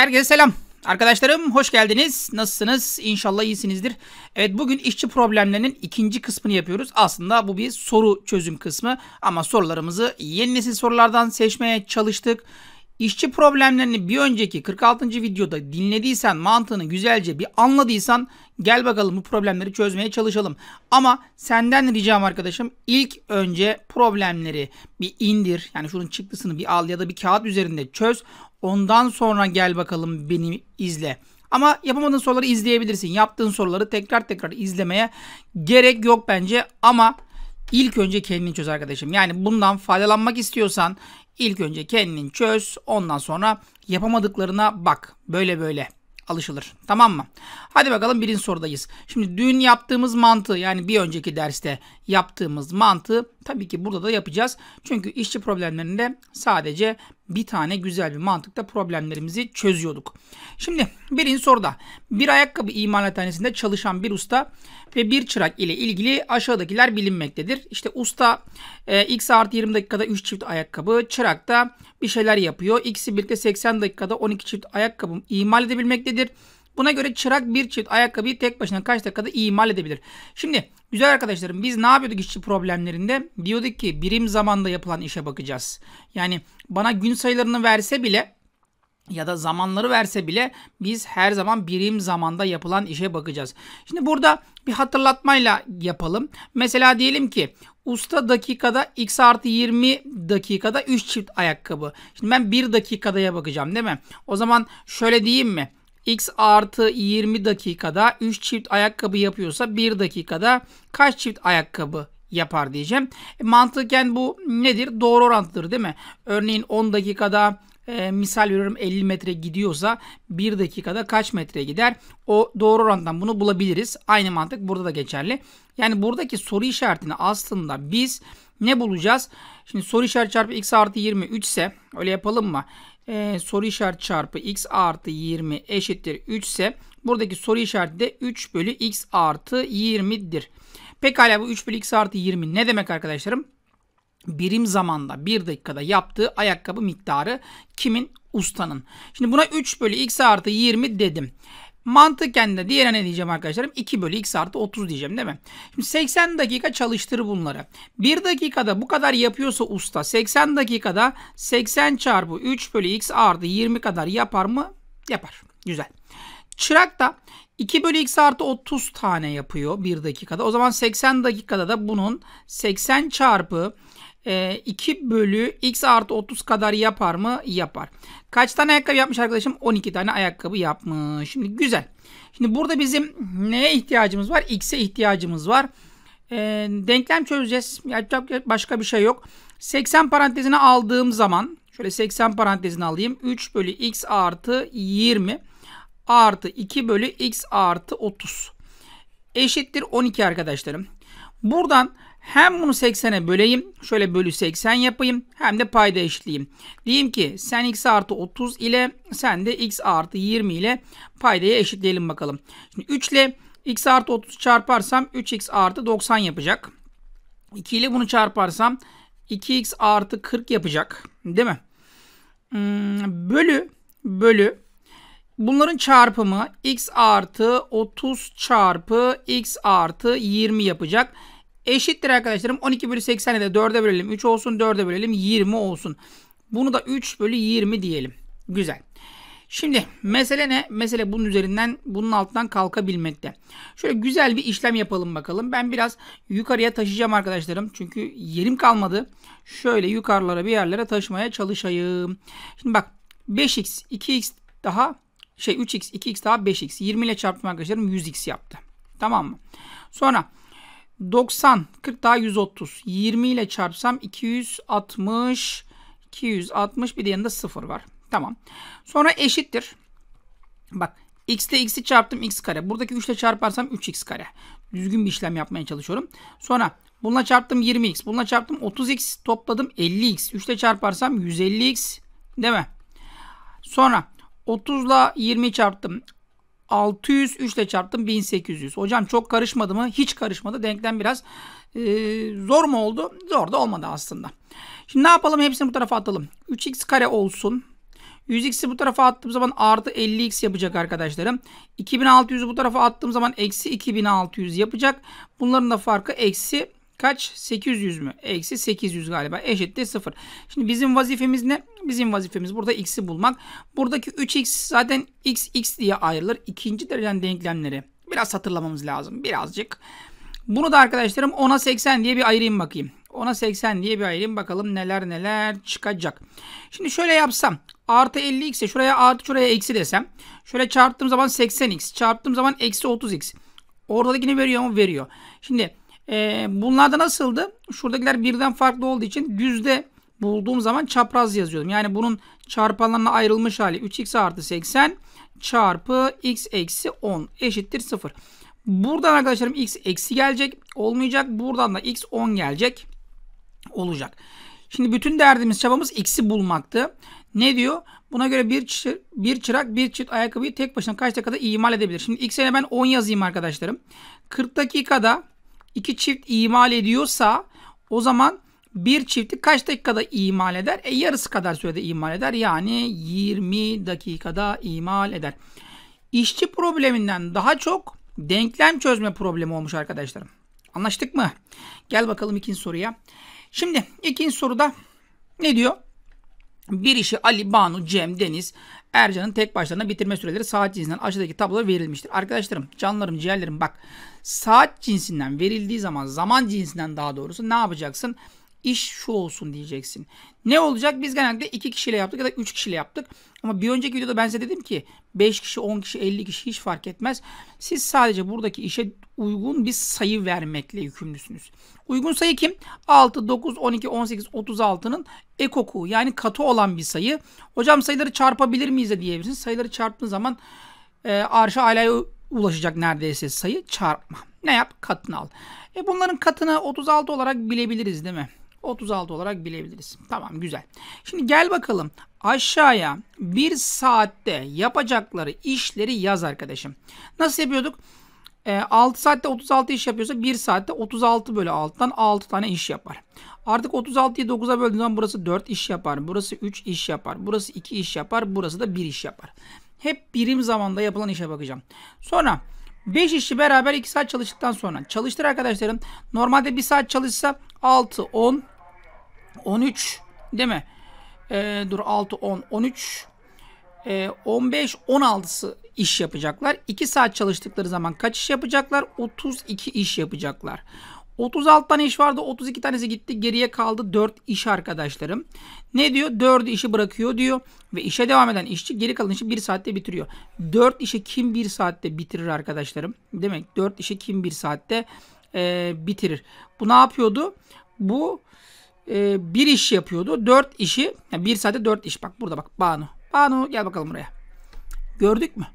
Herkese selam. Arkadaşlarım hoş geldiniz. Nasılsınız? İnşallah iyisinizdir. Evet bugün işçi problemlerinin ikinci kısmını yapıyoruz. Aslında bu bir soru çözüm kısmı ama sorularımızı yeni nesil sorulardan seçmeye çalıştık. İşçi problemlerini bir önceki 46. videoda dinlediysen, mantığını güzelce bir anladıysan gel bakalım bu problemleri çözmeye çalışalım. Ama senden ricam arkadaşım ilk önce problemleri bir indir. Yani şunun çıktısını bir al ya da bir kağıt üzerinde çöz. Ondan sonra gel bakalım beni izle. Ama yapamadığın soruları izleyebilirsin. Yaptığın soruları tekrar tekrar izlemeye gerek yok bence ama ilk önce kendini çöz arkadaşım. Yani bundan faydalanmak istiyorsan ilk önce kendini çöz ondan sonra yapamadıklarına bak. Böyle böyle alışılır. Tamam mı? Hadi bakalım birinci sorudayız. Şimdi dün yaptığımız mantığı yani bir önceki derste yaptığımız mantığı tabii ki burada da yapacağız. Çünkü işçi problemlerinde sadece bir tane güzel bir mantıkta problemlerimizi çözüyorduk. Şimdi birinci soruda bir ayakkabı imalathanesinde çalışan bir usta ve bir çırak ile ilgili aşağıdakiler bilinmektedir. İşte usta e, x artı 20 dakikada 3 çift ayakkabı, çırak da bir şeyler yapıyor. İkisi birlikte 80 dakikada 12 çift ayakkabı imal edebilmektedir. Buna göre çırak bir çift ayakkabıyı tek başına kaç dakikada imal edebilir? Şimdi güzel arkadaşlarım biz ne yapıyorduk işçi problemlerinde? Diyorduk ki birim zamanda yapılan işe bakacağız. Yani bana gün sayılarını verse bile ya da zamanları verse bile biz her zaman birim zamanda yapılan işe bakacağız. Şimdi burada bir hatırlatmayla yapalım. Mesela diyelim ki Usta dakikada x artı 20 dakikada 3 çift ayakkabı. Şimdi ben 1 dakikadaya bakacağım değil mi? O zaman şöyle diyeyim mi? x artı 20 dakikada 3 çift ayakkabı yapıyorsa 1 dakikada kaç çift ayakkabı yapar diyeceğim. E, mantıken bu nedir? Doğru orantılıdır değil mi? Örneğin 10 dakikada e, misal veriyorum 50 metre gidiyorsa 1 dakikada kaç metre gider? O doğru orandan bunu bulabiliriz. Aynı mantık burada da geçerli. Yani buradaki soru işaretini aslında biz ne bulacağız? Şimdi soru işareti çarpı x artı 20 3 ise öyle yapalım mı? Ee, soru işareti çarpı x artı 20 eşittir 3 ise buradaki soru işareti de 3 bölü x artı 20'dir. Pekala bu 3 bölü x artı 20 ne demek arkadaşlarım? birim zamanda bir dakikada yaptığı ayakkabı miktarı kimin? Ustanın. Şimdi buna 3 bölü x artı 20 dedim. Mantıken de diğerine ne diyeceğim arkadaşlarım? 2 bölü x artı 30 diyeceğim değil mi? Şimdi 80 dakika çalıştır bunları. 1 dakikada bu kadar yapıyorsa usta 80 dakikada 80 çarpı 3 bölü x artı 20 kadar yapar mı? Yapar. Güzel. Çırak da 2 bölü x artı 30 tane yapıyor 1 dakikada. O zaman 80 dakikada da bunun 80 çarpı e, ee, 2 bölü x artı 30 kadar yapar mı? Yapar. Kaç tane ayakkabı yapmış arkadaşım? 12 tane ayakkabı yapmış. Şimdi güzel. Şimdi burada bizim neye ihtiyacımız var? X'e ihtiyacımız var. E, denklem çözeceğiz. Yapacak başka bir şey yok. 80 parantezine aldığım zaman şöyle 80 parantezini alayım. 3 bölü x artı 20 artı 2 bölü x artı 30 eşittir 12 arkadaşlarım. Buradan hem bunu 80'e böleyim. Şöyle bölü 80 yapayım. Hem de payda eşitleyeyim. Diyeyim ki sen x artı 30 ile sen de x artı 20 ile paydayı eşitleyelim bakalım. Şimdi 3 ile x artı 30 çarparsam 3x artı 90 yapacak. 2 ile bunu çarparsam 2x artı 40 yapacak. Değil mi? Hmm, bölü bölü bunların çarpımı x artı 30 çarpı x artı 20 yapacak. Eşittir arkadaşlarım 12 bölü 80'i de 4'e bölelim 3 olsun 4'e bölelim 20 olsun. Bunu da 3 bölü 20 diyelim. Güzel. Şimdi mesele ne? Mesele bunun üzerinden bunun altından kalkabilmekte. Şöyle güzel bir işlem yapalım bakalım. Ben biraz yukarıya taşıyacağım arkadaşlarım. Çünkü yerim kalmadı. Şöyle yukarılara bir yerlere taşımaya çalışayım. Şimdi bak 5x 2x daha şey 3x 2x daha 5x 20 ile çarptım arkadaşlarım 100x yaptı. Tamam mı? Sonra 90 40 daha 130 20 ile çarpsam 260 260 bir de yanında 0 var. Tamam. Sonra eşittir. Bak x ile x'i çarptım x kare. Buradaki 3 ile çarparsam 3x kare. Düzgün bir işlem yapmaya çalışıyorum. Sonra bununla çarptım 20x. Bununla çarptım 30x. Topladım 50x. 3 ile çarparsam 150x. Değil mi? Sonra 30 ile 20 çarptım. 600 3 ile çarptım 1800. Hocam çok karışmadı mı? Hiç karışmadı. Denklem biraz e, zor mu oldu? Zor da olmadı aslında. Şimdi ne yapalım? Hepsini bu tarafa atalım. 3x kare olsun. 100x'i bu tarafa attığım zaman artı 50x yapacak arkadaşlarım. 2600'ü bu tarafa attığım zaman eksi 2600 yapacak. Bunların da farkı eksi kaç? 800 mü? Eksi 800 galiba. Eşittir 0. Şimdi bizim vazifemiz ne? Bizim vazifemiz burada x'i bulmak. Buradaki 3x zaten x x diye ayrılır. İkinci dereceden denklemleri biraz hatırlamamız lazım. Birazcık. Bunu da arkadaşlarım 10'a 80 diye bir ayırayım bakayım. 10'a 80 diye bir ayırayım. Bakalım neler neler çıkacak. Şimdi şöyle yapsam. Artı 50x e şuraya artı şuraya eksi desem. Şöyle çarptığım zaman 80x. Çarptığım zaman eksi 30x. Orada veriyor mu? Veriyor. Şimdi e, bunlarda nasıldı? Şuradakiler birden farklı olduğu için düzde bulduğum zaman çapraz yazıyordum. Yani bunun çarpanlarına ayrılmış hali 3x artı 80 çarpı x eksi 10 eşittir 0. Buradan arkadaşlarım x eksi gelecek olmayacak. Buradan da x 10 gelecek olacak. Şimdi bütün derdimiz çabamız x'i bulmaktı. Ne diyor? Buna göre bir, çır, bir çırak bir çift ayakkabıyı tek başına kaç dakikada imal edebilir? Şimdi x'e ben 10 yazayım arkadaşlarım. 40 dakikada iki çift imal ediyorsa o zaman bir çifti kaç dakikada imal eder? E yarısı kadar sürede imal eder. Yani 20 dakikada imal eder. İşçi probleminden daha çok denklem çözme problemi olmuş arkadaşlarım. Anlaştık mı? Gel bakalım ikinci soruya. Şimdi ikinci soruda ne diyor? Bir işi Ali, Banu, Cem, Deniz Ercan'ın tek başlarına bitirme süreleri saat cinsinden aşağıdaki tabloda verilmiştir. Arkadaşlarım, canlarım, ciğerlerim bak saat cinsinden verildiği zaman zaman cinsinden daha doğrusu ne yapacaksın? İş şu olsun diyeceksin. Ne olacak? Biz genelde iki kişiyle yaptık ya da üç kişiyle yaptık. Ama bir önceki videoda ben size dedim ki 5 kişi, 10 kişi, 50 kişi hiç fark etmez. Siz sadece buradaki işe uygun bir sayı vermekle yükümlüsünüz. Uygun sayı kim? 6, 9, 12, 18, 36'nın ekoku yani katı olan bir sayı. Hocam sayıları çarpabilir miyiz de diyebilirsiniz. Sayıları çarptığın zaman e, arşa alaya ulaşacak neredeyse sayı çarpma. Ne yap? Katını al. E bunların katını 36 olarak bilebiliriz değil mi? 36 olarak bilebiliriz. Tamam güzel. Şimdi gel bakalım aşağıya bir saatte yapacakları işleri yaz arkadaşım. Nasıl yapıyorduk? E, ee, 6 saatte 36 iş yapıyorsa 1 saatte 36 bölü 6'dan 6 tane iş yapar. Artık 36'yı 9'a böldüğün zaman burası 4 iş yapar. Burası 3 iş yapar. Burası 2 iş yapar. Burası da 1 iş yapar. Hep birim zamanda yapılan işe bakacağım. Sonra... 5 işçi beraber 2 saat çalıştıktan sonra çalıştır arkadaşlarım. Normalde 1 saat çalışsa 6, 10, 13 değil mi? Ee, dur 6, 10, 13, e, 15, 16'sı iş yapacaklar. 2 saat çalıştıkları zaman kaç iş yapacaklar? 32 iş yapacaklar. 36 tane iş vardı. 32 tanesi gitti. Geriye kaldı 4 iş arkadaşlarım. Ne diyor? 4 işi bırakıyor diyor. Ve işe devam eden işçi geri kalan işi 1 saatte bitiriyor. 4 işi kim 1 saatte bitirir arkadaşlarım? Demek 4 işi kim 1 saatte e, bitirir. Bu ne yapıyordu? Bu e, bir iş yapıyordu. 4 işi. Yani 1 saatte 4 iş. Bak burada bak Banu. Banu gel bakalım buraya. Gördük mü?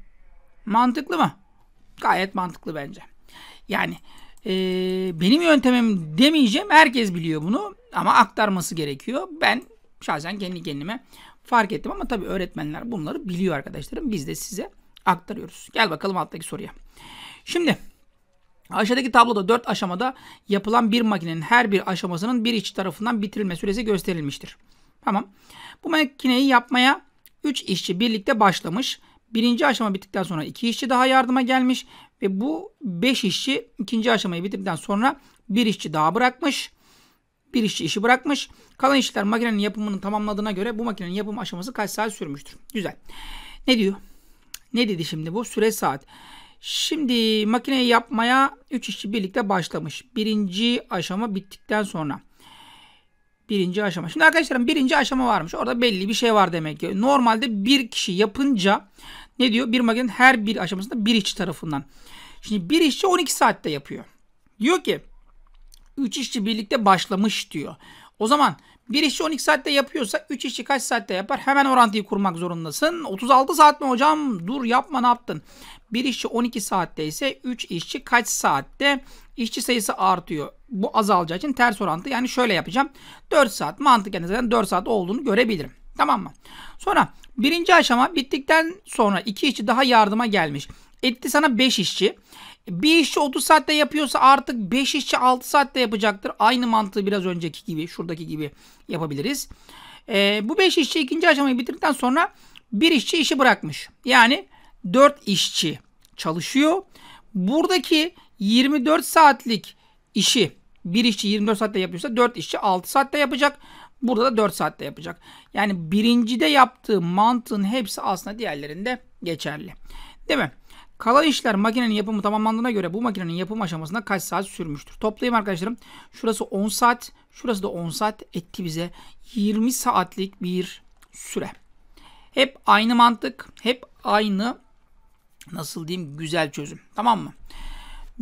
Mantıklı mı? Gayet mantıklı bence. Yani e, benim yöntemim demeyeceğim. Herkes biliyor bunu ama aktarması gerekiyor. Ben şahsen kendi kendime fark ettim ama tabii öğretmenler bunları biliyor arkadaşlarım. Biz de size aktarıyoruz. Gel bakalım alttaki soruya. Şimdi aşağıdaki tabloda 4 aşamada yapılan bir makinenin her bir aşamasının bir işçi tarafından bitirilme süresi gösterilmiştir. Tamam. Bu makineyi yapmaya 3 işçi birlikte başlamış. Birinci aşama bittikten sonra 2 işçi daha yardıma gelmiş ve bu 5 işçi ikinci aşamayı bitirdikten sonra bir işçi daha bırakmış. Bir işçi işi bırakmış. Kalan işçiler makinenin yapımını tamamladığına göre bu makinenin yapım aşaması kaç saat sürmüştür? Güzel. Ne diyor? Ne dedi şimdi bu? Süre saat. Şimdi makineyi yapmaya 3 işçi birlikte başlamış. Birinci aşama bittikten sonra. Birinci aşama. Şimdi arkadaşlarım birinci aşama varmış. Orada belli bir şey var demek ki. Normalde bir kişi yapınca ne diyor? Bir makinenin her bir aşamasında bir işçi tarafından. Şimdi bir işçi 12 saatte yapıyor. Diyor ki 3 işçi birlikte başlamış diyor. O zaman bir işçi 12 saatte yapıyorsa 3 işçi kaç saatte yapar? Hemen orantıyı kurmak zorundasın. 36 saat mi hocam? Dur yapma ne yaptın? Bir işçi 12 saatte ise 3 işçi kaç saatte? İşçi sayısı artıyor. Bu azalacağı için ters orantı. Yani şöyle yapacağım. 4 saat mantıken yani zaten 4 saat olduğunu görebilirim. Tamam mı? Sonra birinci aşama bittikten sonra iki işçi daha yardıma gelmiş. Etti sana beş işçi. Bir işçi 30 saatte yapıyorsa artık 5 işçi 6 saatte yapacaktır. Aynı mantığı biraz önceki gibi, şuradaki gibi yapabiliriz. E, bu 5 işçi ikinci aşamayı bitirdikten sonra bir işçi işi bırakmış. Yani 4 işçi çalışıyor. Buradaki 24 saatlik işi bir işçi 24 saatte yapıyorsa 4 işçi 6 saatte yapacak. Burada da 4 saatte yapacak. Yani birincide yaptığı mantığın hepsi aslında diğerlerinde geçerli. Değil mi? Kalan işler makinenin yapımı tamamlandığına göre bu makinenin yapım aşamasında kaç saat sürmüştür? Toplayayım arkadaşlarım. Şurası 10 saat, şurası da 10 saat etti bize 20 saatlik bir süre. Hep aynı mantık, hep aynı nasıl diyeyim güzel çözüm. Tamam mı?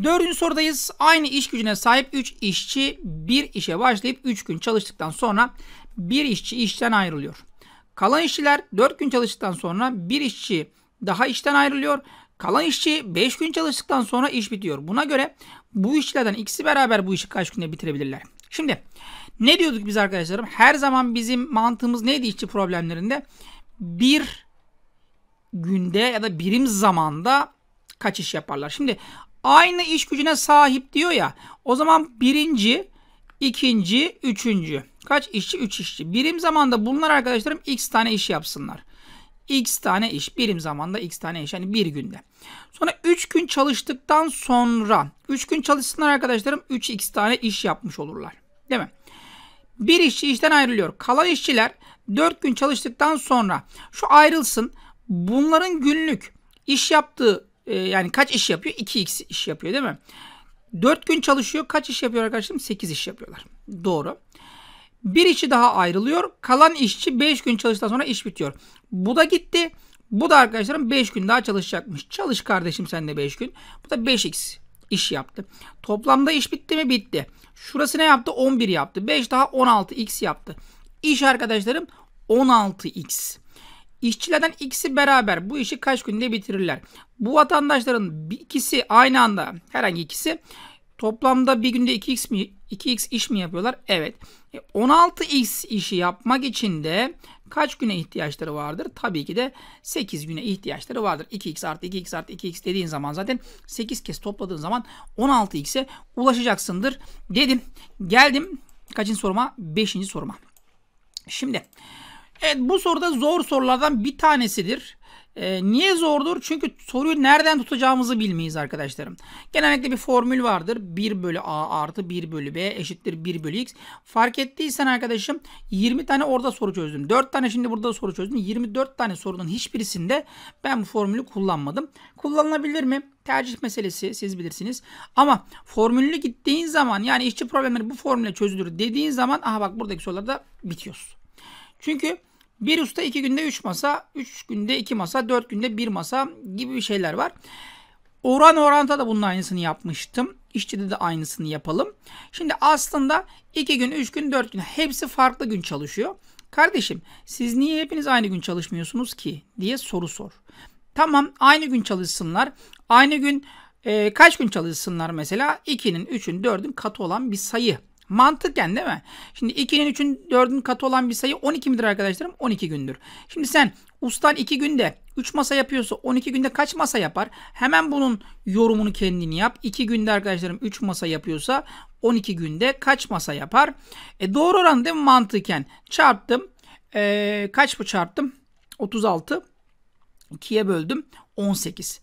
Dördüncü sorudayız. Aynı iş gücüne sahip 3 işçi bir işe başlayıp 3 gün çalıştıktan sonra bir işçi işten ayrılıyor. Kalan işçiler 4 gün çalıştıktan sonra bir işçi daha işten ayrılıyor. Kalan işçi 5 gün çalıştıktan sonra iş bitiyor. Buna göre bu işçilerden ikisi beraber bu işi kaç günde bitirebilirler? Şimdi ne diyorduk biz arkadaşlarım? Her zaman bizim mantığımız neydi işçi problemlerinde? Bir günde ya da birim zamanda kaç iş yaparlar. Şimdi aynı iş gücüne sahip diyor ya. O zaman birinci, ikinci, üçüncü. Kaç işçi? Üç işçi. Birim zamanda bunlar arkadaşlarım x tane iş yapsınlar. X tane iş. Birim zamanda X tane iş. Yani bir günde. Sonra 3 gün çalıştıktan sonra 3 gün çalışsınlar arkadaşlarım 3X tane iş yapmış olurlar. Değil mi? Bir işçi işten ayrılıyor. Kalan işçiler 4 gün çalıştıktan sonra şu ayrılsın. Bunların günlük iş yaptığı ee, yani kaç iş yapıyor? 2x iş yapıyor değil mi? 4 gün çalışıyor. Kaç iş yapıyor arkadaşlarım? 8 iş yapıyorlar. Doğru. Bir işçi daha ayrılıyor. Kalan işçi 5 gün çalıştıktan sonra iş bitiyor. Bu da gitti. Bu da arkadaşlarım 5 gün daha çalışacakmış. Çalış kardeşim sen de 5 gün. Bu da 5x iş yaptı. Toplamda iş bitti mi? Bitti. Şurası ne yaptı? 11 yaptı. 5 daha 16x yaptı. İş arkadaşlarım 16x. İşçilerden ikisi beraber bu işi kaç günde bitirirler? Bu vatandaşların ikisi aynı anda herhangi ikisi toplamda bir günde 2x mi 2x iş mi yapıyorlar? Evet. 16x e, işi yapmak için de kaç güne ihtiyaçları vardır? Tabii ki de 8 güne ihtiyaçları vardır. 2x artı 2x artı 2x dediğin zaman zaten 8 kez topladığın zaman 16x'e ulaşacaksındır dedim. Geldim kaçıncı soruma? 5. soruma. Şimdi Evet bu soruda zor sorulardan bir tanesidir. E, niye zordur? Çünkü soruyu nereden tutacağımızı bilmeyiz arkadaşlarım. Genellikle bir formül vardır. 1 bölü a artı 1 bölü b eşittir 1 bölü x. Fark ettiysen arkadaşım 20 tane orada soru çözdüm. 4 tane şimdi burada soru çözdüm. 24 tane sorunun hiçbirisinde ben bu formülü kullanmadım. Kullanılabilir mi? Tercih meselesi siz bilirsiniz. Ama formülü gittiğin zaman yani işçi problemleri bu formüle çözülür dediğin zaman aha bak buradaki sorularda bitiyorsun. Çünkü bir usta iki günde üç masa, üç günde iki masa, dört günde bir masa gibi bir şeyler var. Oran oranta da bunun aynısını yapmıştım. İşçide de aynısını yapalım. Şimdi aslında iki gün, üç gün, dört gün hepsi farklı gün çalışıyor. Kardeşim siz niye hepiniz aynı gün çalışmıyorsunuz ki diye soru sor. Tamam aynı gün çalışsınlar. Aynı gün e, kaç gün çalışsınlar mesela? 2'nin, 3'ün, 4'ün katı olan bir sayı. Mantıken değil mi? Şimdi 2'nin 3'ün 4'ün katı olan bir sayı 12 midir arkadaşlarım? 12 gündür. Şimdi sen ustan 2 günde 3 masa yapıyorsa 12 günde kaç masa yapar? Hemen bunun yorumunu kendini yap. 2 günde arkadaşlarım 3 masa yapıyorsa 12 günde kaç masa yapar? E doğru oran değil mi mantıken? Çarptım. E, kaç bu çarptım? 36. 2'ye böldüm. 18.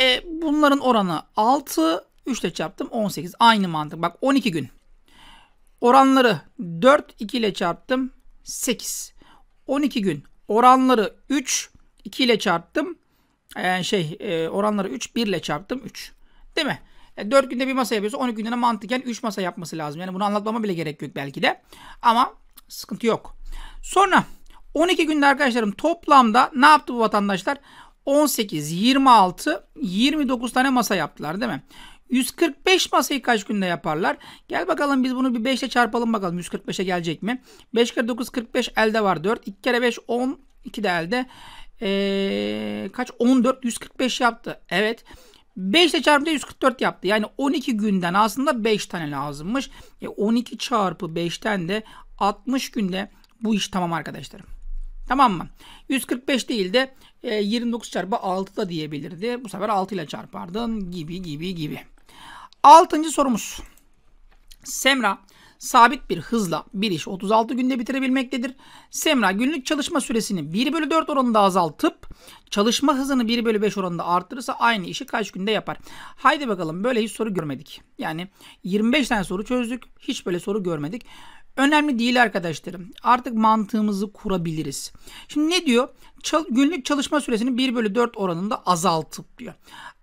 E, bunların oranı 6. 3 ile çarptım 18. Aynı mantık. Bak 12 gün. Oranları 4 2 ile çarptım 8. 12 gün oranları 3 2 ile çarptım. Yani şey e, oranları 3 1 ile çarptım 3. Değil mi? E, 4 günde bir masa yapıyorsa 12 günde mantıken 3 masa yapması lazım. Yani bunu anlatmama bile gerek yok belki de. Ama sıkıntı yok. Sonra 12 günde arkadaşlarım toplamda ne yaptı bu vatandaşlar? 18, 26, 29 tane masa yaptılar değil mi? 145 masayı kaç günde yaparlar? Gel bakalım biz bunu bir 5 ile çarpalım bakalım 145'e gelecek mi? 5 kere 9 45 elde var 4. 2 kere 5 10. 2 de elde. Ee, kaç? 14. 145 yaptı. Evet. 5 ile çarpınca 144 yaptı. Yani 12 günden aslında 5 tane lazımmış. E 12 çarpı 5'ten de 60 günde bu iş tamam arkadaşlarım. Tamam mı? 145 değil de 29 çarpı 6 da diyebilirdi. Bu sefer 6 ile çarpardın gibi gibi gibi. Altıncı sorumuz. Semra sabit bir hızla bir iş 36 günde bitirebilmektedir. Semra günlük çalışma süresini 1 bölü 4 oranında azaltıp çalışma hızını 1 bölü 5 oranında arttırırsa aynı işi kaç günde yapar? Haydi bakalım böyle hiç soru görmedik. Yani 25 tane soru çözdük hiç böyle soru görmedik. Önemli değil arkadaşlarım. Artık mantığımızı kurabiliriz. Şimdi ne diyor? Çal günlük çalışma süresini 1 bölü 4 oranında azaltıp diyor.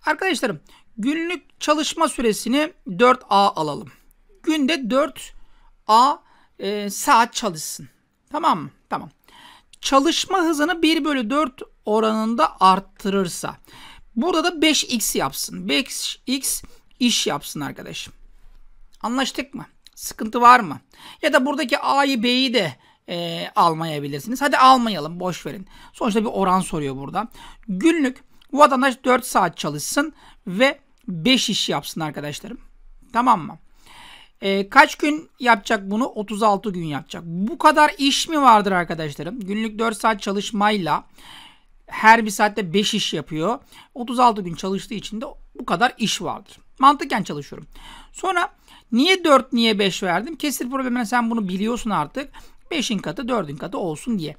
Arkadaşlarım Günlük çalışma süresini 4A alalım. Günde 4A e, saat çalışsın. Tamam mı? Tamam. Çalışma hızını 1 bölü 4 oranında arttırırsa. Burada da 5x yapsın. 5x iş yapsın arkadaşım. Anlaştık mı? Sıkıntı var mı? Ya da buradaki A'yı B'yi de e, almayabilirsiniz. Hadi almayalım boş verin. Sonuçta bir oran soruyor burada. Günlük vatandaş 4 saat çalışsın ve 5 iş yapsın arkadaşlarım. Tamam mı? E, kaç gün yapacak bunu? 36 gün yapacak. Bu kadar iş mi vardır arkadaşlarım? Günlük 4 saat çalışmayla her bir saatte 5 iş yapıyor. 36 gün çalıştığı için de bu kadar iş vardır. Mantıken çalışıyorum. Sonra niye 4 niye 5 verdim? Kesir problemine sen bunu biliyorsun artık. 5'in katı 4'ün katı olsun diye.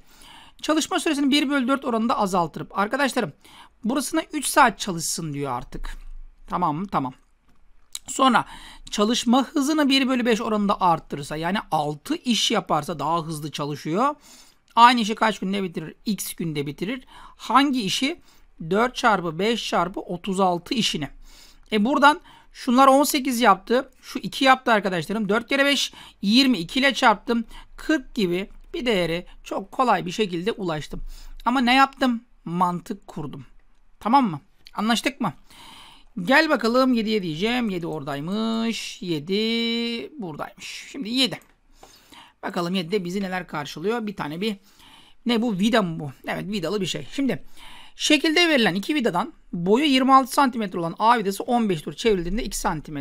Çalışma süresini 1 bölü 4 oranında azaltırıp arkadaşlarım burasına 3 saat çalışsın diyor artık. Tamam mı? Tamam. Sonra çalışma hızını 1 bölü 5 oranında arttırırsa yani 6 iş yaparsa daha hızlı çalışıyor. Aynı işi kaç günde bitirir? X günde bitirir. Hangi işi? 4 çarpı 5 çarpı 36 işini. E buradan şunlar 18 yaptı. Şu 2 yaptı arkadaşlarım. 4 kere 5 22 ile çarptım. 40 gibi bir değeri çok kolay bir şekilde ulaştım. Ama ne yaptım? Mantık kurdum. Tamam mı? Anlaştık mı? Gel bakalım 7'ye diyeceğim. 7 oradaymış. 7 buradaymış. Şimdi 7. Bakalım 7'de bizi neler karşılıyor. Bir tane bir ne bu vida mı bu? Evet vidalı bir şey. Şimdi şekilde verilen iki vidadan boyu 26 cm olan A vidası 15 tur çevrildiğinde 2 cm.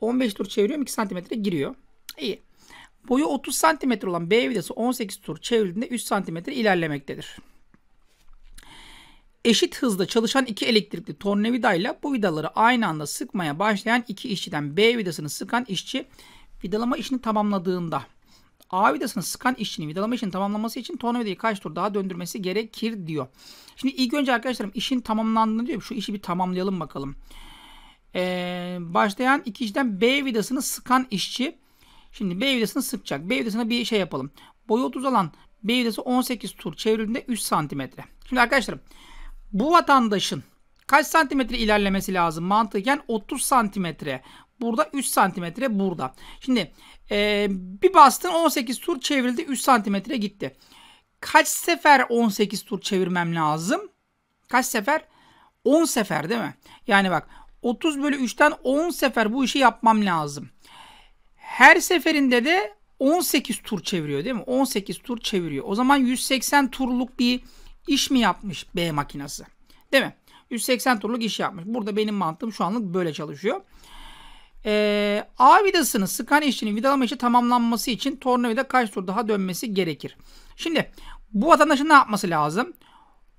15 tur çeviriyorum 2 cm giriyor. İyi. Boyu 30 cm olan B vidası 18 tur çevrildiğinde 3 cm ilerlemektedir. Eşit hızda çalışan iki elektrikli tornavidayla bu vidaları aynı anda sıkmaya başlayan iki işçiden B vidasını sıkan işçi vidalama işini tamamladığında A vidasını sıkan işçinin vidalama işini tamamlaması için tornavidayı kaç tur daha döndürmesi gerekir diyor. Şimdi ilk önce arkadaşlarım işin tamamlandığını diyor. Şu işi bir tamamlayalım bakalım. Ee, başlayan iki işçiden B vidasını sıkan işçi. Şimdi B vidasını sıkacak. B vidasına bir şey yapalım. Boyu 30 alan B vidası 18 tur çevrildiğinde 3 santimetre. Şimdi arkadaşlarım bu vatandaşın kaç santimetre ilerlemesi lazım mantıken 30 santimetre burada 3 santimetre burada. Şimdi e, bir bastın 18 tur çevrildi 3 santimetre gitti. Kaç sefer 18 tur çevirmem lazım? Kaç sefer? 10 sefer değil mi? Yani bak 30 bölü 3'ten 10 sefer bu işi yapmam lazım. Her seferinde de 18 tur çeviriyor değil mi? 18 tur çeviriyor. O zaman 180 turluk bir iş mi yapmış B makinası? Değil mi? 180 turluk iş yapmış. Burada benim mantığım şu anlık böyle çalışıyor. Ee, A vidasını sıkan işçinin vidalama işi tamamlanması için tornavida kaç tur daha dönmesi gerekir? Şimdi bu vatandaşın ne yapması lazım?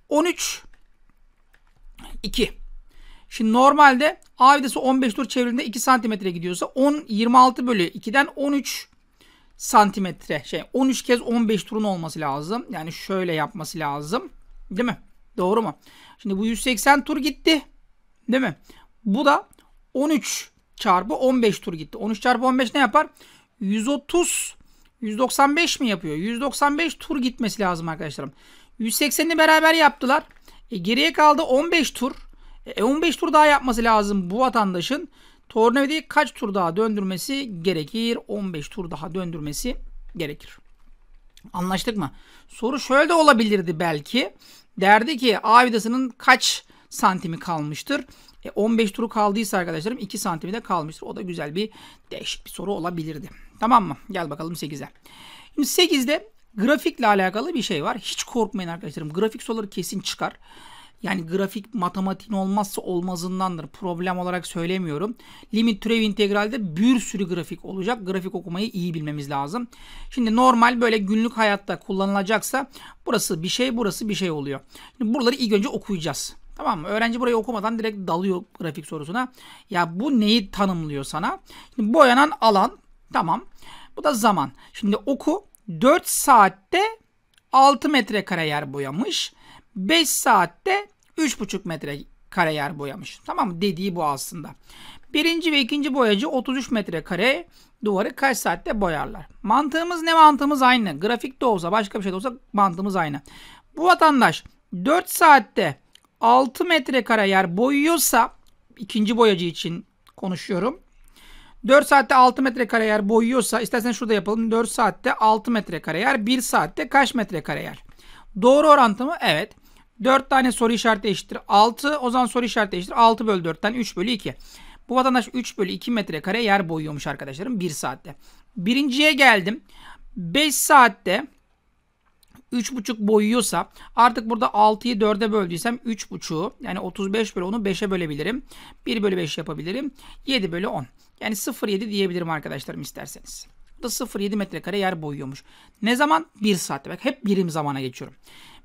13 2 Şimdi normalde A vidası 15 tur çevrildiğinde 2 santimetre gidiyorsa 10 26 bölü 2'den 13 santimetre şey 13 kez 15 turun olması lazım. Yani şöyle yapması lazım. Değil mi? Doğru mu? Şimdi bu 180 tur gitti. Değil mi? Bu da 13 çarpı 15 tur gitti. 13 çarpı 15 ne yapar? 130 195 mi yapıyor? 195 tur gitmesi lazım arkadaşlarım. 180'ini beraber yaptılar. E, geriye kaldı 15 tur. E, 15 tur daha yapması lazım bu vatandaşın. Tornavidayı kaç tur daha döndürmesi gerekir? 15 tur daha döndürmesi gerekir. Anlaştık mı? Soru şöyle de olabilirdi belki. Derdi ki A vidasının kaç santimi kalmıştır? E 15 turu kaldıysa arkadaşlarım 2 santimi de kalmıştır. O da güzel bir değişik bir soru olabilirdi. Tamam mı? Gel bakalım 8'e. Şimdi 8'de grafikle alakalı bir şey var. Hiç korkmayın arkadaşlarım. Grafik soruları kesin çıkar. Yani grafik matematiğin olmazsa olmazındandır. Problem olarak söylemiyorum. Limit türev integralde bir sürü grafik olacak. Grafik okumayı iyi bilmemiz lazım. Şimdi normal böyle günlük hayatta kullanılacaksa burası bir şey burası bir şey oluyor. Şimdi buraları ilk önce okuyacağız. Tamam mı? Öğrenci burayı okumadan direkt dalıyor grafik sorusuna. Ya bu neyi tanımlıyor sana? Şimdi boyanan alan tamam. Bu da zaman. Şimdi oku 4 saatte 6 metrekare yer boyamış. 5 saatte 3,5 metre kare yer boyamış. Tamam mı? Dediği bu aslında. Birinci ve ikinci boyacı 33 metre kare duvarı kaç saatte boyarlar? Mantığımız ne mantığımız aynı. Grafik de olsa başka bir şey de olsa mantığımız aynı. Bu vatandaş 4 saatte 6 metre kare yer boyuyorsa ikinci boyacı için konuşuyorum. 4 saatte 6 metrekare yer boyuyorsa istersen şurada yapalım. 4 saatte 6 metrekare yer 1 saatte kaç metrekare yer? Doğru orantı mı? Evet. 4 tane soru işareti eşittir 6. O zaman soru işareti eşittir 6 bölü 4'ten 3 bölü 2. Bu vatandaş 3 bölü 2 metrekare yer boyuyormuş arkadaşlarım 1 saatte. Birinciye geldim. 5 saatte 3,5 boyuyorsa artık burada 6'yı 4'e böldüysem 3,5'u yani 35 bölü 10'u 5'e bölebilirim. 1 bölü 5 yapabilirim. 7 bölü 10. Yani 0,7 diyebilirim arkadaşlarım isterseniz. Bu da 0,7 metrekare yer boyuyormuş. Ne zaman? 1 saatte. Bak hep birim zamana geçiyorum.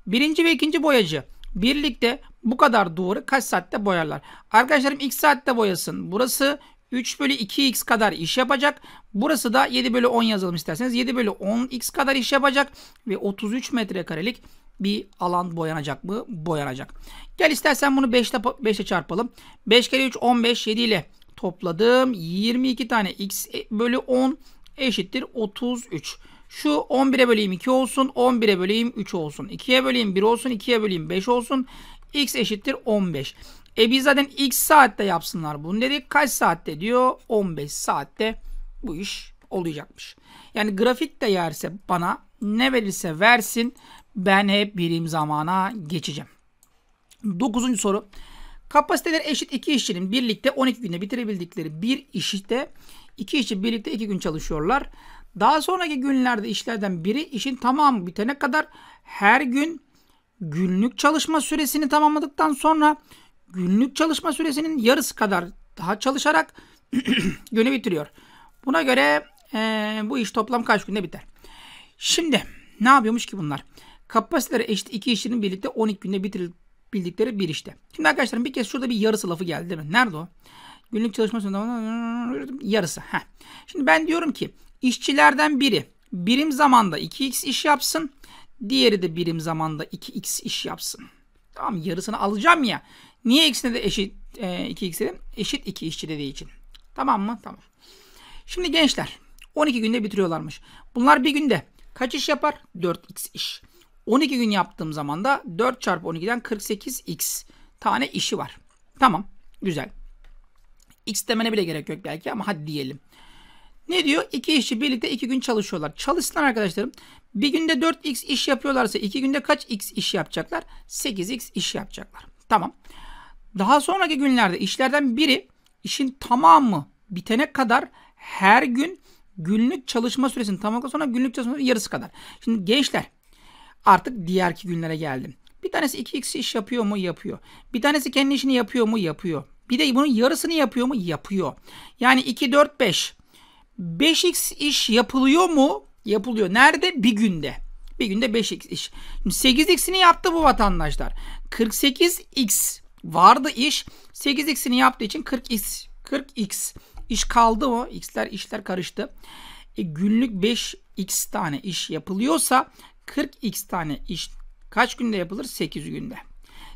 Birinci ve ikinci boyacı birlikte bu kadar duvarı kaç saatte boyarlar? Arkadaşlarım x saatte boyasın. Burası 3 bölü 2x kadar iş yapacak. Burası da 7 bölü 10 yazalım isterseniz. 7 bölü 10x kadar iş yapacak. Ve 33 metrekarelik bir alan boyanacak mı? Boyanacak. Gel istersen bunu 5'te 5'e çarpalım. 5 kere 3 15 7 ile topladım. 22 tane x e- bölü 10 eşittir 33. Şu 11'e böleyim 2 olsun. 11'e böleyim 3 olsun. 2'ye böleyim 1 olsun. 2'ye böleyim 5 olsun. X eşittir 15. E biz zaten X saatte yapsınlar bunu dedik. Kaç saatte diyor? 15 saatte bu iş olacakmış. Yani grafik de yerse bana ne verirse versin ben hep birim zamana geçeceğim. 9. soru. Kapasiteler eşit 2 işçinin birlikte 12 günde bitirebildikleri bir işte 2 işçi birlikte 2 gün çalışıyorlar. Daha sonraki günlerde işlerden biri işin tamamı bitene kadar her gün günlük çalışma süresini tamamladıktan sonra günlük çalışma süresinin yarısı kadar daha çalışarak günü bitiriyor. Buna göre e, bu iş toplam kaç günde biter? Şimdi ne yapıyormuş ki bunlar? Kapasiteleri eşit iki işçinin birlikte 12 günde bitirebildikleri bir işte. Şimdi arkadaşlarım bir kez şurada bir yarısı lafı geldi değil mi? Nerede o? Günlük çalışma sonunda yarısı. Heh. Şimdi ben diyorum ki İşçilerden biri birim zamanda 2x iş yapsın. Diğeri de birim zamanda 2x iş yapsın. Tamam yarısını alacağım ya. Niye ikisine de eşit e, 2x dedim? Eşit 2 işçi dediği için. Tamam mı? Tamam. Şimdi gençler 12 günde bitiriyorlarmış. Bunlar bir günde kaç iş yapar? 4x iş. 12 gün yaptığım zaman da 4 çarpı 12'den 48x tane işi var. Tamam. Güzel. X demene bile gerek yok belki ama hadi diyelim. Ne diyor? İki işçi birlikte iki gün çalışıyorlar. Çalışsınlar arkadaşlarım. Bir günde 4x iş yapıyorlarsa iki günde kaç x iş yapacaklar? 8x iş yapacaklar. Tamam. Daha sonraki günlerde işlerden biri işin tamamı bitene kadar her gün günlük çalışma süresinin tamamı sonra günlük çalışma süresinin yarısı kadar. Şimdi gençler artık diğerki günlere geldim. Bir tanesi 2x iş yapıyor mu? Yapıyor. Bir tanesi kendi işini yapıyor mu? Yapıyor. Bir de bunun yarısını yapıyor mu? Yapıyor. Yani 2, 4, 5. 5x iş yapılıyor mu? Yapılıyor. Nerede? Bir günde. Bir günde 5x iş. Şimdi 8x'ini yaptı bu vatandaşlar. 48x vardı iş. 8x'ini yaptığı için 40x 40x iş kaldı mı? X'ler işler karıştı. E, günlük 5x tane iş yapılıyorsa 40x tane iş kaç günde yapılır? 8 günde.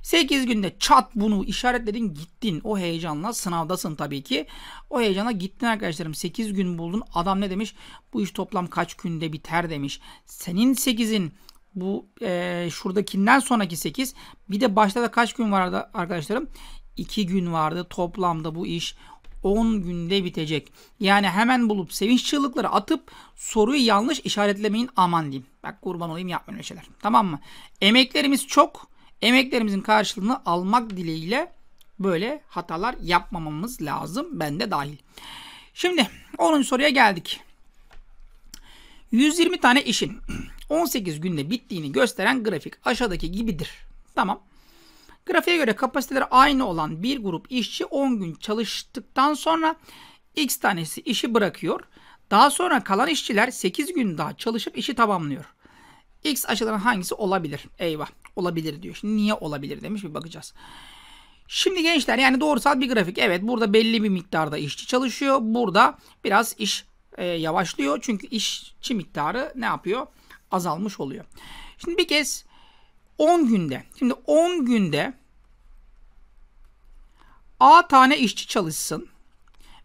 8 günde çat bunu işaretledin gittin. O heyecanla sınavdasın tabii ki. O heyecana gittin arkadaşlarım. 8 gün buldun. Adam ne demiş? Bu iş toplam kaç günde biter demiş. Senin 8'in bu e, şuradakinden sonraki 8 bir de başta da kaç gün vardı arkadaşlarım 2 gün vardı toplamda bu iş 10 günde bitecek. Yani hemen bulup sevinç çığlıkları atıp soruyu yanlış işaretlemeyin aman diyeyim. Bak kurban olayım yapmayın öyle şeyler. Tamam mı? Emeklerimiz çok Emeklerimizin karşılığını almak dileğiyle böyle hatalar yapmamamız lazım. Ben de dahil. Şimdi 10. soruya geldik. 120 tane işin 18 günde bittiğini gösteren grafik aşağıdaki gibidir. Tamam. Grafiğe göre kapasiteleri aynı olan bir grup işçi 10 gün çalıştıktan sonra X tanesi işi bırakıyor. Daha sonra kalan işçiler 8 gün daha çalışıp işi tamamlıyor. X aşıların hangisi olabilir? Eyvah olabilir diyor. Şimdi niye olabilir demiş bir bakacağız. Şimdi gençler yani doğrusal bir grafik. Evet burada belli bir miktarda işçi çalışıyor. Burada biraz iş e, yavaşlıyor. Çünkü işçi miktarı ne yapıyor? Azalmış oluyor. Şimdi bir kez 10 günde. Şimdi 10 günde A tane işçi çalışsın.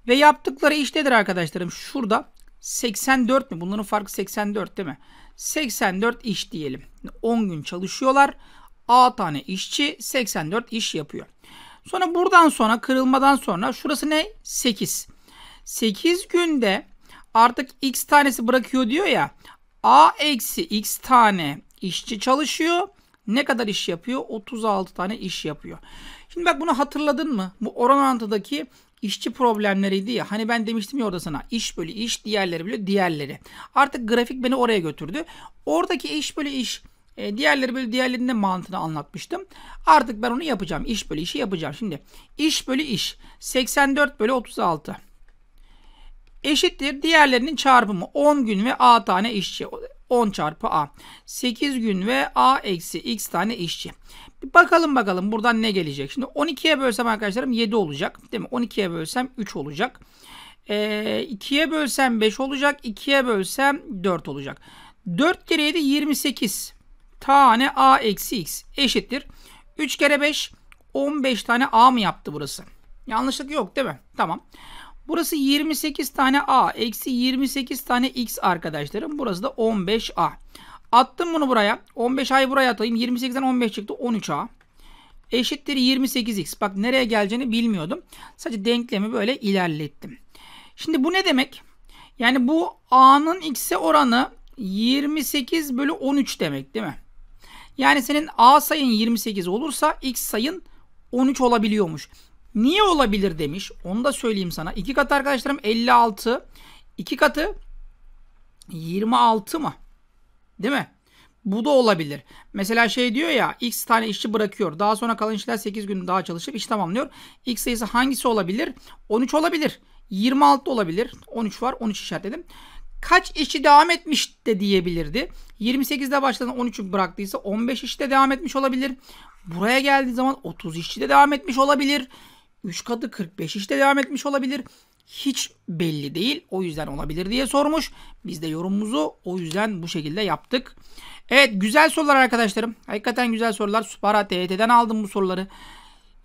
Ve yaptıkları iş nedir arkadaşlarım? Şurada 84 mi? Bunların farkı 84 değil mi? 84 iş diyelim. 10 gün çalışıyorlar. A tane işçi 84 iş yapıyor. Sonra buradan sonra kırılmadan sonra şurası ne? 8. 8 günde artık x tanesi bırakıyor diyor ya. A eksi x tane işçi çalışıyor. Ne kadar iş yapıyor? 36 tane iş yapıyor. Şimdi bak bunu hatırladın mı? Bu oran orantıdaki işçi problemleriydi ya. Hani ben demiştim ya orada sana iş bölü iş diğerleri bölü diğerleri. Artık grafik beni oraya götürdü. Oradaki iş bölü iş e, diğerleri bölü diğerlerinin mantığını anlatmıştım. Artık ben onu yapacağım. İş bölü işi yapacağım. Şimdi iş bölü iş 84 bölü 36 eşittir diğerlerinin çarpımı 10 gün ve A tane işçi. 10 çarpı A. 8 gün ve A eksi X tane işçi. Bakalım bakalım buradan ne gelecek. Şimdi 12'ye bölsem arkadaşlarım 7 olacak. Değil mi? 12'ye bölsem 3 olacak. E, ee, 2'ye bölsem 5 olacak. 2'ye bölsem 4 olacak. 4 kere 7 28 tane a eksi x eşittir. 3 kere 5 15 tane a mı yaptı burası? Yanlışlık yok değil mi? Tamam. Burası 28 tane a eksi 28 tane x arkadaşlarım. Burası da 15 a. Attım bunu buraya. 15 ay buraya atayım. 28'den 15 çıktı. 13 A. Eşittir 28x. Bak nereye geleceğini bilmiyordum. Sadece denklemi böyle ilerlettim. Şimdi bu ne demek? Yani bu A'nın x'e oranı 28 bölü 13 demek değil mi? Yani senin A sayın 28 olursa x sayın 13 olabiliyormuş. Niye olabilir demiş. Onu da söyleyeyim sana. İki kat arkadaşlarım 56. İki katı 26 mı? Değil mi? Bu da olabilir. Mesela şey diyor ya x tane işçi bırakıyor. Daha sonra kalan işçiler 8 gün daha çalışıp iş tamamlıyor. X sayısı hangisi olabilir? 13 olabilir. 26 olabilir. 13 var. 13 işaretledim. Kaç işçi devam etmiş de diyebilirdi. 28'de başlayan 13'ü bıraktıysa 15 işçi de devam etmiş olabilir. Buraya geldiği zaman 30 işçi de devam etmiş olabilir. 3 katı 45 işçi de devam etmiş olabilir hiç belli değil. O yüzden olabilir diye sormuş. Biz de yorumumuzu o yüzden bu şekilde yaptık. Evet güzel sorular arkadaşlarım. Hakikaten güzel sorular. Supara TYT'den aldım bu soruları.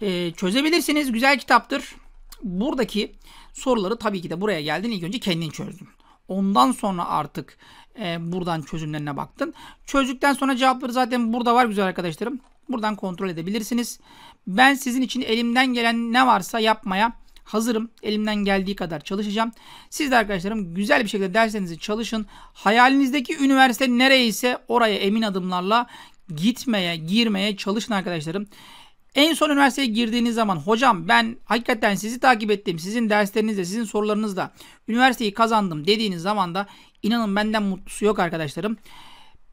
Ee, çözebilirsiniz. Güzel kitaptır. Buradaki soruları tabii ki de buraya geldin. İlk önce kendin çözdün. Ondan sonra artık e, buradan çözümlerine baktın. Çözdükten sonra cevapları zaten burada var güzel arkadaşlarım. Buradan kontrol edebilirsiniz. Ben sizin için elimden gelen ne varsa yapmaya hazırım. Elimden geldiği kadar çalışacağım. Siz de arkadaşlarım güzel bir şekilde derslerinizi çalışın. Hayalinizdeki üniversite nereyse oraya emin adımlarla gitmeye, girmeye çalışın arkadaşlarım. En son üniversiteye girdiğiniz zaman hocam ben hakikaten sizi takip ettim. Sizin derslerinizle, sizin sorularınızla üniversiteyi kazandım dediğiniz zaman da inanın benden mutlusu yok arkadaşlarım.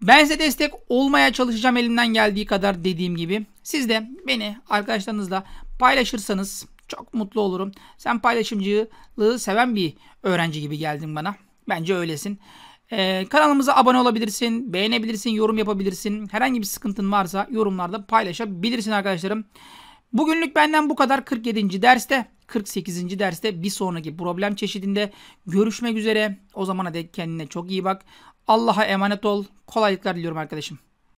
Ben size destek olmaya çalışacağım elimden geldiği kadar dediğim gibi. Siz de beni arkadaşlarınızla paylaşırsanız çok mutlu olurum. Sen paylaşımcılığı seven bir öğrenci gibi geldin bana. Bence öylesin. Ee, kanalımıza abone olabilirsin, beğenebilirsin, yorum yapabilirsin. Herhangi bir sıkıntın varsa yorumlarda paylaşabilirsin arkadaşlarım. Bugünlük benden bu kadar 47. derste, 48. derste bir sonraki problem çeşidinde görüşmek üzere. O zamana dek kendine çok iyi bak. Allah'a emanet ol. Kolaylıklar diliyorum arkadaşım.